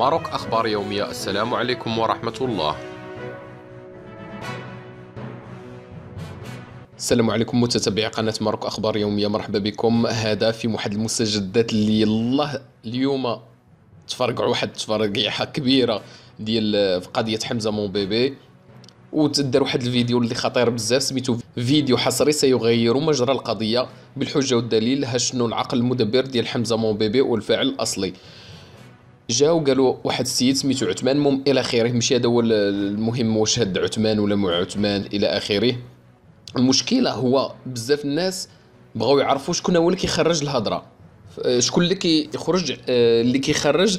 ماروك أخبار يومية السلام عليكم ورحمة الله السلام عليكم متتبعي قناة ماروك أخبار يومية مرحبا بكم هذا في واحد المستجدات اللي الله اليوم تفرقع واحد تفرقيحة كبيرة ديال في قضية حمزة مون بيبي وتدار واحد الفيديو اللي خطير بزاف سميتو فيديو حصري سيغير مجرى القضية بالحجة والدليل هشنو العقل المدبر ديال حمزة مون بيبي والفاعل الأصلي جاو قالوا واحد السيد سميتو عثمان المهم الى اخره ماشي هذا هو المهم واش هاد عثمان ولا مو عثمان الى اخره المشكله هو بزاف الناس بغاو يعرفوا شكون هو اللي كيخرج الهضره آه، شكون اللي كيخرج آه، اللي كيخرج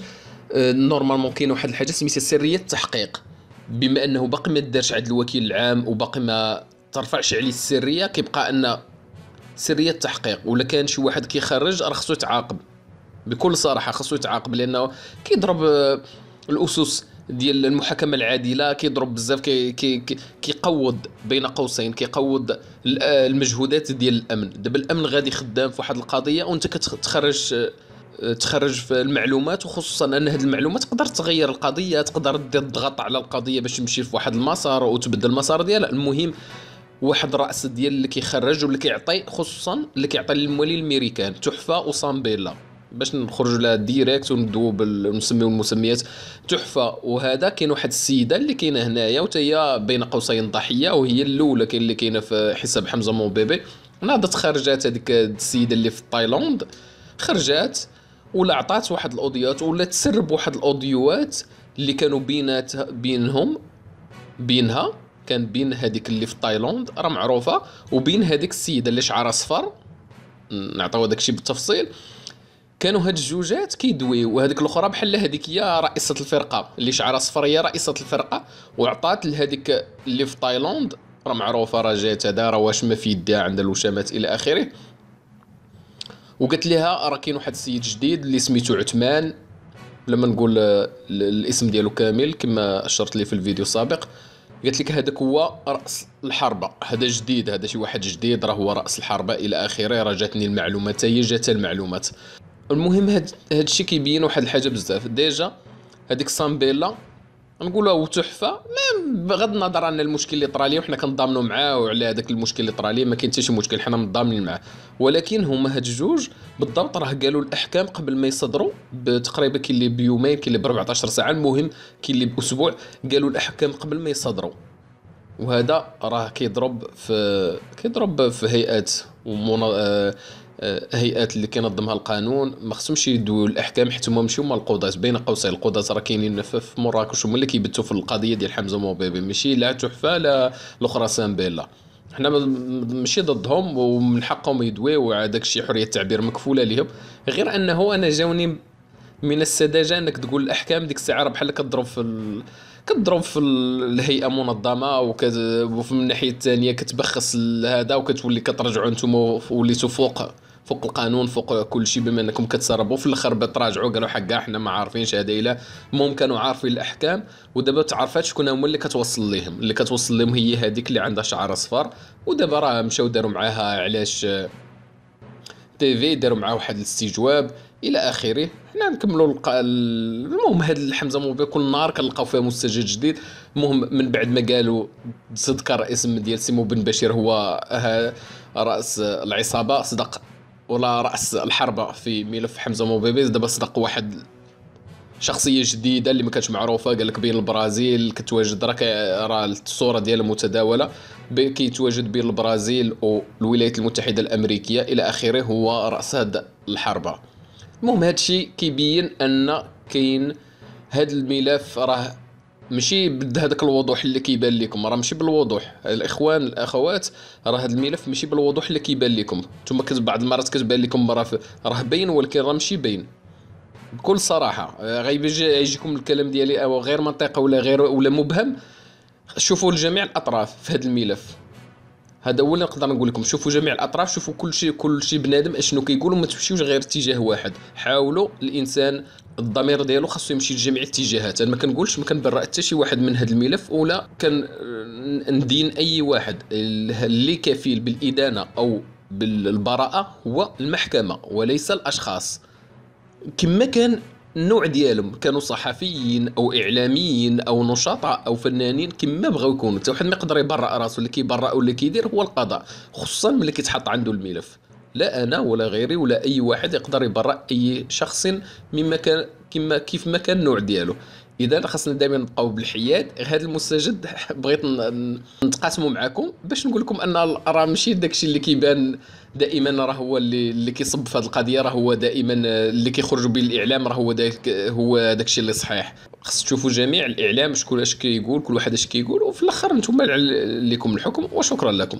آه، نورمالمون كاين واحد الحاجه سميتها سريه التحقيق بما انه باقي ما دارش عند الوكيل العام وباقي ما ترفعش عليه السريه كيبقى ان سريه التحقيق ولا كان شي واحد كيخرج راه خصو يتعاقب بكل صراحه خاصو يتعاقب لانه كيضرب آه، الاسس ديال المحاكمه العادله كيضرب بزاف كي كي كيقوض بين قوسين كيقوض آه، المجهودات ديال الامن دابا الامن غادي خدام في واحد القضيه وانت كتخرج آه، تخرج في المعلومات وخصوصا ان هذه المعلومات تقدر تغير القضيه تقدر دير الضغط على القضيه باش تمشي في واحد المسار وتبدل المسار ديالها المهم واحد راس ديال اللي كيخرج واللي كيعطي خصوصا اللي كيعطي للمولي الميريكان تحفه وصامبيلا باش نخرجوا لها ديريكت وندو بالمسمي المسميات تحفه وهذا كاين واحد السيده اللي كاينه هنايا وتا هي بين قوسين ضحيه وهي الاولى كاين اللي كاينه في حساب حمزه مون بيبي نهضت خرجات هذيك السيده اللي في تايلاند خرجات ولا عطات واحد الاوديوات ولا تسرب واحد الاوديوات اللي كانوا بينات بينهم بينها كان بين هذيك اللي في تايلاند راه معروفه وبين هذيك السيده اللي شعرها صفر نعطيو داكشي بالتفصيل كانوا هاد الجوجات كيدويو وهذيك الاخرى بحال هذيك هي رئيسه الفرقه اللي شعرها صفر هي رئيسه الفرقه وعطات لهذيك اللي في تايلاند راه معروفه راه جات هذا راه واش ما في يدها عندها الوشامات الى اخره وقالت لها راه كاين واحد السيد جديد اللي سميتو عثمان لما نقول الاسم ديالو كامل كما اشرت لي في الفيديو السابق قالت لك هذاك هو راس الحربه هذا جديد هذا شي واحد جديد راه هو راس الحربه الى اخره راه جاتني المعلومات هي جات المعلومات المهم هاد الشيء كيبين واحد الحاجه بزاف ديجا هذيك سامبيلا نقولها تحفه بغض النظر عن المشكل اللي طرا ليه وحنا كنضامنوا معاه وعلى هذاك المشكل اللي طرا ليه ما كاين حتى شي مشكل حنا متضامنين معاه ولكن هما هاد الجوج بالضبط راه قالوا الاحكام قبل ما يصدروا تقريبا كاين اللي بيومين كاين اللي ب 14 ساعه المهم كاين اللي باسبوع قالوا الاحكام قبل ما يصدروا وهذا راه كيضرب في كيضرب في هيئات ومنظمات آه، آه، هيئات اللي كينظمها القانون ما خصهمش يدوا الاحكام حيت هما ماشي هما القضاة بين قوسين القضاة راه كاينين في مراكش هما اللي كيبتوا في القضية ديال حمزة موبيبي ماشي لا تحفة لا الاخرى سامبيلا حنا ماشي ضدهم ومن حقهم يدويو وعادك شي حريه التعبير مكفوله لهم غير انه انا جاوني من السذاجه انك تقول الاحكام ديك الساعه بحال كضرب في ال... كضرب في الهيئه منظمه وكت... وفي من الناحيه الثانيه كتبخس هذا وكتولي كترجعوا انتم وليتوا فوق فوق القانون فوق كل شيء بما انكم كتسربوا في الاخر بتراجعوا قالوا حقا حنا ما عارفينش هذا الا المهم كانوا عارفين الاحكام ودابا تعرفات شكون هما اللي كتوصل لهم اللي كتوصل لهم هي هذيك اللي عندها شعر اصفر ودابا راه مشاو داروا معاها علاش تي في داروا معاها واحد الاستجواب الى اخره حنا نكملوا المهم هاد الحمزه موبي كل نهار كنلقاو فيها مستجد جديد المهم من بعد ما قالوا تذكر اسم ديال سيمو بن بشير هو راس العصابه صدق ولا راس الحربه في ملف حمزه موبيبيز دابا صدق واحد شخصيه جديده اللي ما كانتش معروفه قال لك بين البرازيل كتواجد راه راه الصوره ديالها متداوله كيتواجد بين البرازيل والولايات المتحده الامريكيه الى اخره هو راس هاد الحربه المهم هادشي كيبين ان كاين هاد الملف راه ماشي بهذاك الوضوح اللي كيبان لكم راه ماشي بالوضوح الاخوان الاخوات راه هذا الملف ماشي بالوضوح اللي كيبان لكم نتوما بعض المرات كتبان لكم راه راه باين ولكن راه ماشي باين بكل صراحه آه، غيجيكم الكلام ديالي او غير منطقي ولا غير ولا مبهم شوفوا لجميع الاطراف في هذا الملف هذا هو اللي نقدر نقول لكم شوفوا جميع الاطراف شوفوا كل شيء كل شيء بنادم اشنو كيقولوا ما تمشيوش غير اتجاه واحد حاولوا الانسان الضمير ديالو خاصو يمشي لجميع الاتجاهات انا يعني ما كنقولش ما كنبرأ حتى شي واحد من هذا الملف ولا كندين آه، اي واحد اللي كفيل بالادانه او بالبراءه هو المحكمه وليس الاشخاص كما كان النوع ديالهم كانوا صحفيين او اعلاميين او نشطاء او فنانين كما بغاو يكونوا حتى واحد ما يقدر يبرأ راسو اللي كيبرأ ولا كيدير هو القضاء خصوصا ملي كيتحط عنده الملف لا انا ولا غيري ولا اي واحد يقدر يبرأ اي شخص مما كان كما كيف ما كان النوع ديالو اذا خاصنا دائما نبقاو بالحياد هذا المستجد بغيت نتقاسمو معكم باش نقول لكم ان راه ماشي داكشي اللي كيبان دائما راه هو اللي اللي كيصب في هذه القضيه راه هو دائما اللي كيخرجوا به الاعلام راه هو داك هو داكشي اللي صحيح خص تشوفوا جميع الاعلام شكون اش كيقول كل واحد اش كيقول وفي الاخر نتوما لكم الحكم وشكرا لكم